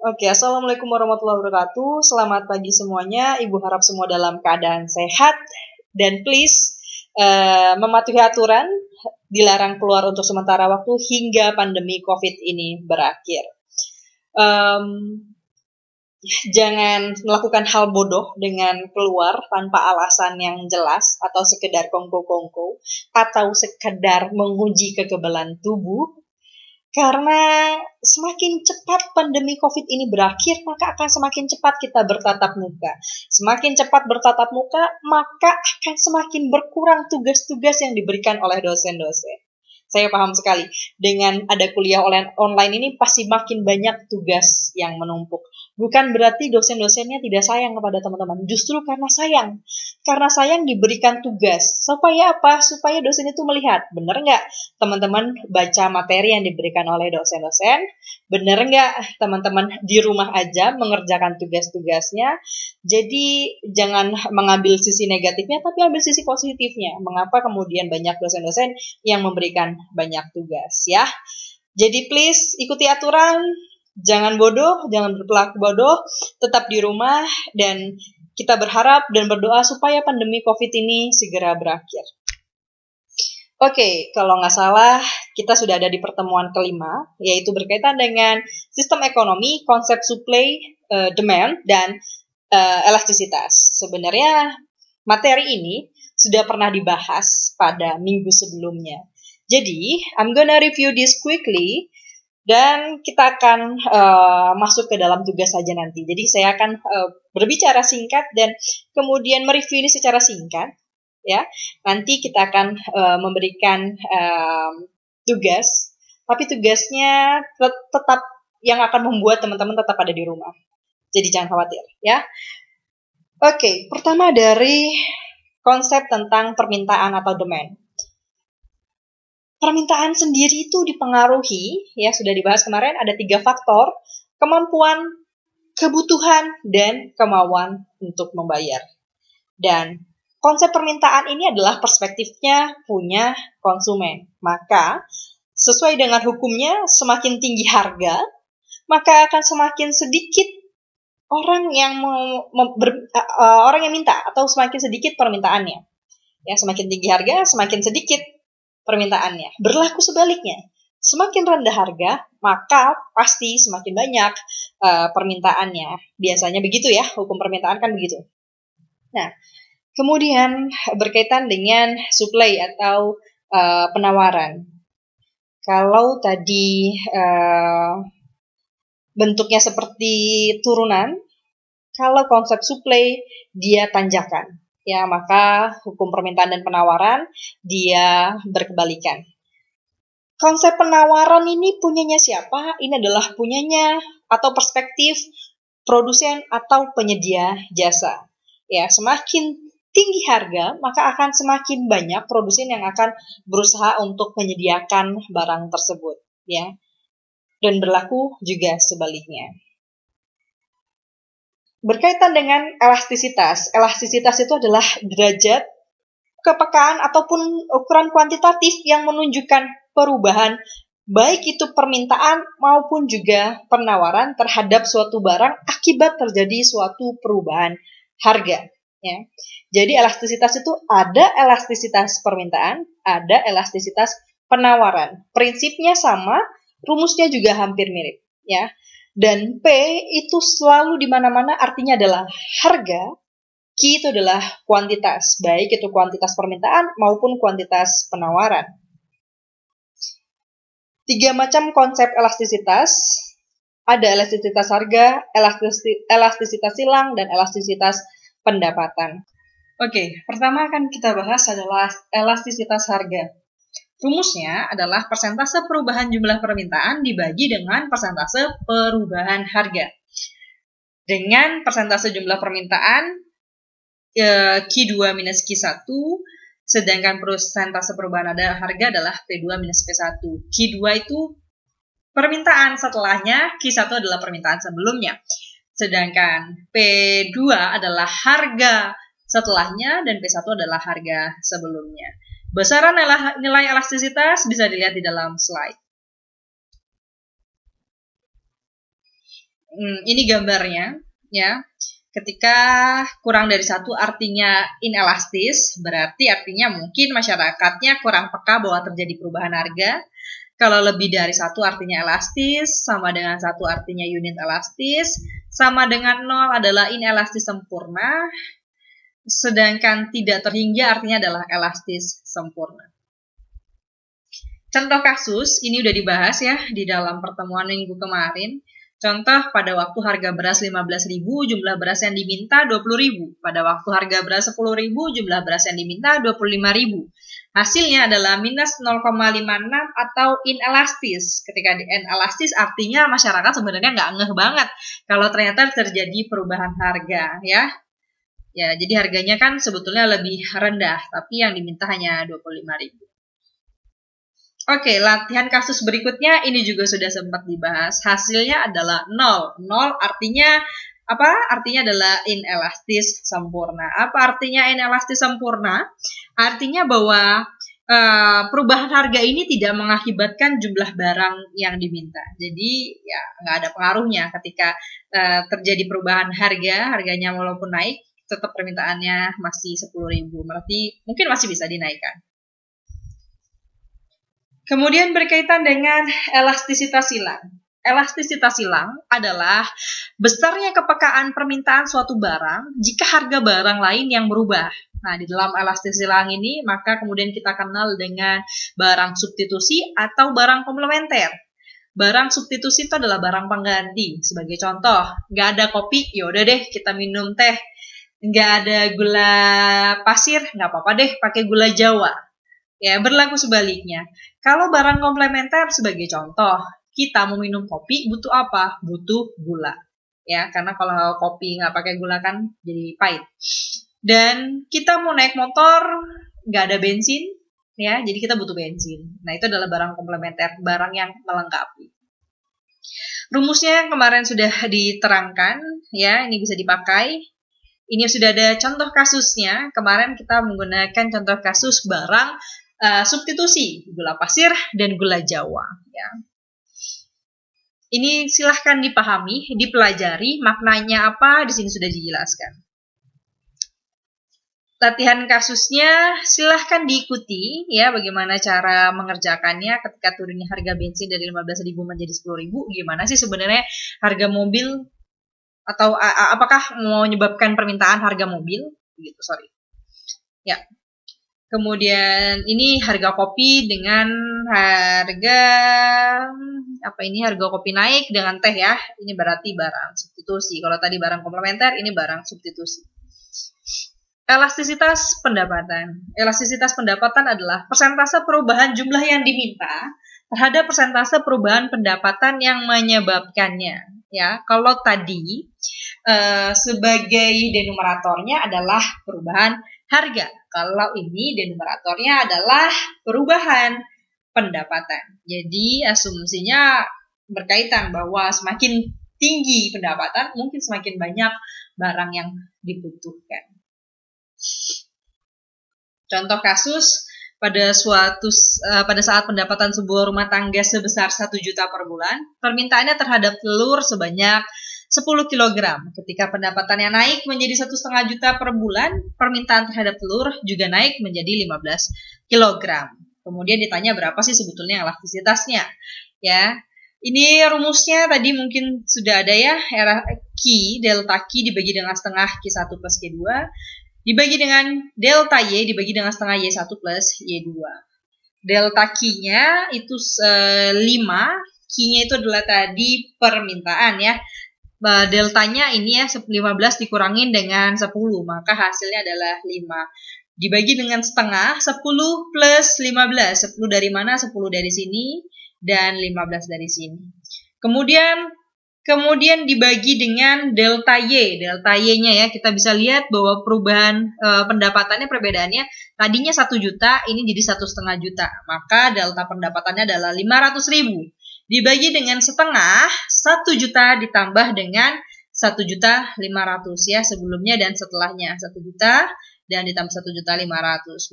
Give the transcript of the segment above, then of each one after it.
Oke, assalamualaikum warahmatullahi wabarakatuh. Selamat pagi semuanya. Ibu harap semua dalam keadaan sehat dan please uh, mematuhi aturan dilarang keluar untuk sementara waktu hingga pandemi COVID ini berakhir. Um, jangan melakukan hal bodoh dengan keluar tanpa alasan yang jelas atau sekedar kongko-kongko atau sekedar menguji kekebalan tubuh karena semakin cepat pandemi COVID ini berakhir, maka akan semakin cepat kita bertatap muka. Semakin cepat bertatap muka, maka akan semakin berkurang tugas-tugas yang diberikan oleh dosen-dosen. Saya paham sekali, dengan ada kuliah online ini pasti makin banyak tugas yang menumpuk. Bukan berarti dosen-dosennya tidak sayang kepada teman-teman, justru karena sayang. Karena sayang diberikan tugas. Supaya apa? Supaya dosen itu melihat. benar nggak teman-teman baca materi yang diberikan oleh dosen-dosen? Benar nggak teman-teman di rumah aja mengerjakan tugas-tugasnya? Jadi jangan mengambil sisi negatifnya, tapi ambil sisi positifnya. Mengapa kemudian banyak dosen-dosen yang memberikan banyak tugas ya? Jadi please ikuti aturan, jangan bodoh, jangan berperilaku bodoh, tetap di rumah dan kita berharap dan berdoa supaya pandemi COVID ini segera berakhir. Oke, okay, kalau nggak salah, kita sudah ada di pertemuan kelima, yaitu berkaitan dengan sistem ekonomi, konsep supply, uh, demand, dan uh, elastisitas. Sebenarnya materi ini sudah pernah dibahas pada minggu sebelumnya. Jadi, I'm gonna review this quickly dan kita akan uh, masuk ke dalam tugas saja nanti. Jadi saya akan uh, berbicara singkat dan kemudian mereview ini secara singkat ya. Nanti kita akan uh, memberikan uh, tugas, tapi tugasnya tetap yang akan membuat teman-teman tetap ada di rumah. Jadi jangan khawatir ya. Oke, pertama dari konsep tentang permintaan atau demand. Permintaan sendiri itu dipengaruhi, ya sudah dibahas kemarin, ada tiga faktor, kemampuan, kebutuhan, dan kemauan untuk membayar. Dan konsep permintaan ini adalah perspektifnya punya konsumen. Maka, sesuai dengan hukumnya, semakin tinggi harga, maka akan semakin sedikit orang yang ber, uh, orang yang minta atau semakin sedikit permintaannya. Ya, semakin tinggi harga, semakin sedikit permintaannya. Berlaku sebaliknya, semakin rendah harga, maka pasti semakin banyak uh, permintaannya. Biasanya begitu ya, hukum permintaan kan begitu. Nah, kemudian berkaitan dengan supply atau uh, penawaran. Kalau tadi uh, bentuknya seperti turunan, kalau konsep supply dia tanjakan ya maka hukum permintaan dan penawaran dia berkebalikan. Konsep penawaran ini punyanya siapa? Ini adalah punyanya atau perspektif produsen atau penyedia jasa. Ya, semakin tinggi harga, maka akan semakin banyak produsen yang akan berusaha untuk menyediakan barang tersebut, ya. Dan berlaku juga sebaliknya. Berkaitan dengan elastisitas, elastisitas itu adalah derajat kepekaan ataupun ukuran kuantitatif yang menunjukkan perubahan baik itu permintaan maupun juga penawaran terhadap suatu barang akibat terjadi suatu perubahan harga. Ya. Jadi elastisitas itu ada elastisitas permintaan, ada elastisitas penawaran. Prinsipnya sama, rumusnya juga hampir mirip. Ya. Dan P itu selalu di mana-mana artinya adalah harga, Q itu adalah kuantitas, baik itu kuantitas permintaan maupun kuantitas penawaran. Tiga macam konsep elastisitas, ada elastisitas harga, elastisitas silang, dan elastisitas pendapatan. Oke, pertama akan kita bahas adalah elastisitas harga. Rumusnya adalah persentase perubahan jumlah permintaan dibagi dengan persentase perubahan harga. Dengan persentase jumlah permintaan e, Q2 minus Q1, sedangkan persentase perubahan ada harga adalah P2 minus P1. Q2 itu permintaan setelahnya, Q1 adalah permintaan sebelumnya. Sedangkan P2 adalah harga setelahnya dan P1 adalah harga sebelumnya. Besaran nilai elastisitas bisa dilihat di dalam slide. Hmm, ini gambarnya, ya. Ketika kurang dari satu artinya inelastis, berarti artinya mungkin masyarakatnya kurang peka bahwa terjadi perubahan harga. Kalau lebih dari satu artinya elastis, sama dengan satu artinya unit elastis, sama dengan nol adalah inelastis sempurna, sedangkan tidak terhingga artinya adalah elastis sempurna. Contoh kasus ini udah dibahas ya di dalam pertemuan minggu kemarin. Contoh pada waktu harga beras 15.000 jumlah beras yang diminta 20.000, pada waktu harga beras 10.000 jumlah beras yang diminta 25.000. Hasilnya adalah minus 0,56 atau inelastis. Ketika di inelastis artinya masyarakat sebenarnya nggak ngeh banget kalau ternyata terjadi perubahan harga ya. Ya, jadi harganya kan sebetulnya lebih rendah, tapi yang diminta hanya 25.000. Oke, latihan kasus berikutnya ini juga sudah sempat dibahas. Hasilnya adalah 0. 0 artinya apa? Artinya adalah inelastis sempurna. Apa artinya inelastis sempurna? Artinya bahwa Uh, perubahan harga ini tidak mengakibatkan jumlah barang yang diminta. Jadi ya nggak ada pengaruhnya ketika uh, terjadi perubahan harga, harganya walaupun naik, tetap permintaannya masih 10.000, berarti mungkin masih bisa dinaikkan. Kemudian berkaitan dengan elastisitas silang. Elastisitas silang adalah besarnya kepekaan permintaan suatu barang jika harga barang lain yang berubah. Nah, di dalam elastis silang ini, maka kemudian kita kenal dengan barang substitusi atau barang komplementer barang substitusi itu adalah barang pengganti. Sebagai contoh, nggak ada kopi, yaudah deh kita minum teh nggak ada gula pasir, nggak apa-apa deh pakai gula Jawa. Ya, berlaku sebaliknya. Kalau barang komplementer sebagai contoh, kita mau minum kopi butuh apa? Butuh gula. Ya, karena kalau kopi nggak pakai gula kan jadi pahit. Dan kita mau naik motor, nggak ada bensin, ya, jadi kita butuh bensin. Nah, itu adalah barang komplementer, barang yang melengkapi. Rumusnya yang kemarin sudah diterangkan, ya, ini bisa dipakai ini sudah ada contoh kasusnya. Kemarin kita menggunakan contoh kasus barang uh, substitusi gula pasir dan gula Jawa. Ya. Ini silahkan dipahami, dipelajari maknanya apa di sini sudah dijelaskan. Latihan kasusnya silahkan diikuti ya bagaimana cara mengerjakannya ketika turunnya harga bensin dari 15.000 menjadi 10.000 gimana sih sebenarnya harga mobil atau uh, apakah menyebabkan permintaan harga mobil gitu sorry ya kemudian ini harga kopi dengan harga apa ini harga kopi naik dengan teh ya ini berarti barang substitusi kalau tadi barang komplementer ini barang substitusi elastisitas pendapatan elastisitas pendapatan adalah persentase perubahan jumlah yang diminta terhadap persentase perubahan pendapatan yang menyebabkannya ya kalau tadi uh, sebagai denumeratornya adalah perubahan harga kalau ini denumeratornya adalah perubahan pendapatan jadi asumsinya berkaitan bahwa semakin tinggi pendapatan mungkin semakin banyak barang yang dibutuhkan contoh kasus pada suatu uh, pada saat pendapatan sebuah rumah tangga sebesar 1 juta per bulan, permintaannya terhadap telur sebanyak 10 kg. Ketika pendapatannya naik menjadi 1,5 juta per bulan, permintaan terhadap telur juga naik menjadi 15 kg. Kemudian ditanya berapa sih sebetulnya elastisitasnya. Ya, ini rumusnya tadi mungkin sudah ada ya, era Q, delta Q dibagi dengan setengah Q1 plus Q2, Dibagi dengan delta Y dibagi dengan setengah Y1 plus Y2. Delta Q-nya itu uh, 5, Q-nya itu adalah tadi permintaan ya. Deltanya ini ya 15 dikurangin dengan 10, maka hasilnya adalah 5 dibagi dengan setengah 10 plus 15 10 dari mana 10 dari sini dan 15 dari sini kemudian Kemudian dibagi dengan delta Y. Delta Y-nya ya kita bisa lihat bahwa perubahan e, pendapatannya perbedaannya tadinya satu juta ini jadi satu setengah juta. Maka delta pendapatannya adalah 500 ribu. Dibagi dengan setengah satu juta ditambah dengan satu juta lima ratus ya sebelumnya dan setelahnya satu juta dan ditambah juta 500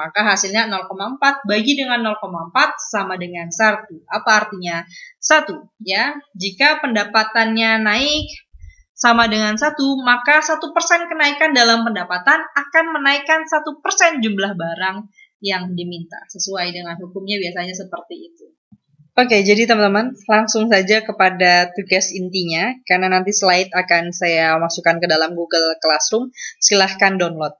Maka hasilnya 0,4 bagi dengan 0,4 sama dengan 1. Apa artinya? 1 ya. Jika pendapatannya naik sama dengan 1, maka 1% kenaikan dalam pendapatan akan menaikkan 1% jumlah barang yang diminta. Sesuai dengan hukumnya biasanya seperti itu. Oke, jadi teman-teman, langsung saja kepada tugas intinya, karena nanti slide akan saya masukkan ke dalam Google Classroom. Silahkan download.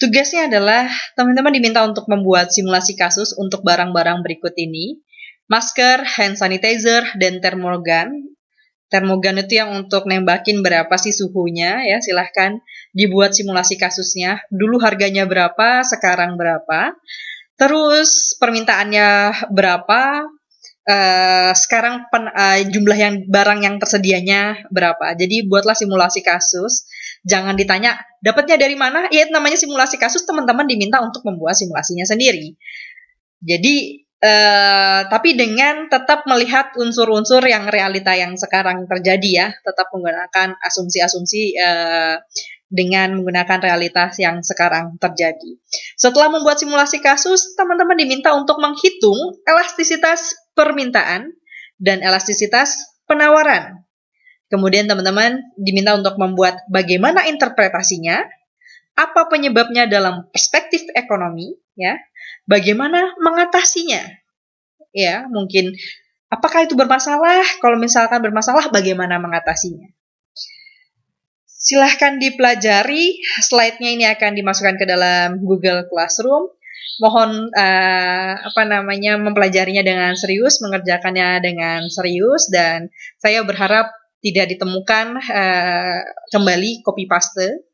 Tugasnya adalah teman-teman diminta untuk membuat simulasi kasus untuk barang-barang berikut ini. Masker, hand sanitizer, dan termogan. Termogan itu yang untuk nembakin berapa sih suhunya ya, silahkan dibuat simulasi kasusnya. Dulu harganya berapa, sekarang berapa. Terus permintaannya berapa, Uh, sekarang pen, uh, jumlah yang barang yang tersedianya berapa. Jadi buatlah simulasi kasus Jangan ditanya, dapatnya dari mana? Ya, namanya simulasi kasus, teman-teman diminta untuk membuat simulasinya sendiri. Jadi, eh, tapi dengan tetap melihat unsur-unsur yang realita yang sekarang terjadi ya, tetap menggunakan asumsi-asumsi eh, dengan menggunakan realitas yang sekarang terjadi. Setelah membuat simulasi kasus, teman-teman diminta untuk menghitung elastisitas permintaan dan elastisitas penawaran Kemudian teman-teman diminta untuk membuat bagaimana interpretasinya, apa penyebabnya dalam perspektif ekonomi, ya, bagaimana mengatasinya, ya, mungkin apakah itu bermasalah? Kalau misalkan bermasalah, bagaimana mengatasinya? Silahkan dipelajari, slide-nya ini akan dimasukkan ke dalam Google Classroom. Mohon uh, apa namanya mempelajarinya dengan serius, mengerjakannya dengan serius, dan saya berharap tidak ditemukan uh, kembali copy paste.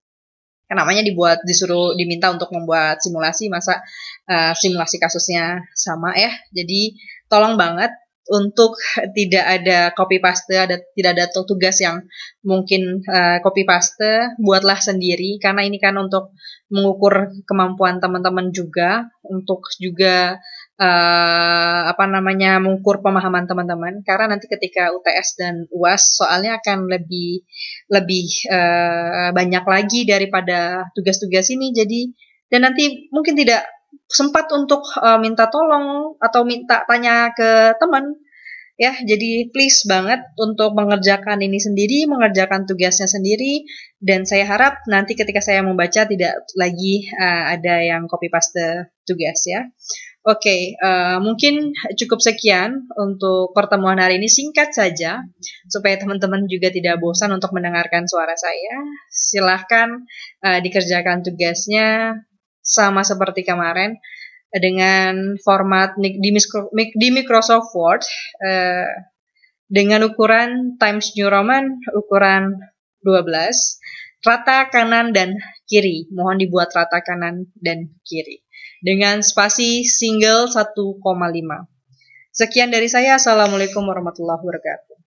Namanya dibuat disuruh diminta untuk membuat simulasi masa uh, simulasi kasusnya sama ya. Jadi tolong banget untuk tidak ada copy paste, ada tidak ada tugas yang mungkin uh, copy paste, buatlah sendiri karena ini kan untuk mengukur kemampuan teman-teman juga, untuk juga uh, apa namanya mengukur pemahaman teman-teman karena nanti ketika UTS dan UAS soalnya akan lebih lebih uh, banyak lagi daripada tugas-tugas ini jadi dan nanti mungkin tidak sempat untuk uh, minta tolong atau minta tanya ke teman ya jadi please banget untuk mengerjakan ini sendiri mengerjakan tugasnya sendiri dan saya harap nanti ketika saya membaca tidak lagi uh, ada yang copy paste tugas ya Oke, okay, uh, eh, mungkin cukup sekian untuk pertemuan hari ini singkat saja supaya teman-teman juga tidak bosan untuk mendengarkan suara saya. Silahkan uh, dikerjakan tugasnya sama seperti kemarin dengan format di, Microsoft Word uh, dengan ukuran Times New Roman ukuran 12 rata kanan dan kiri. Mohon dibuat rata kanan dan kiri dengan spasi single 1,5. Sekian dari saya. Assalamualaikum warahmatullahi wabarakatuh.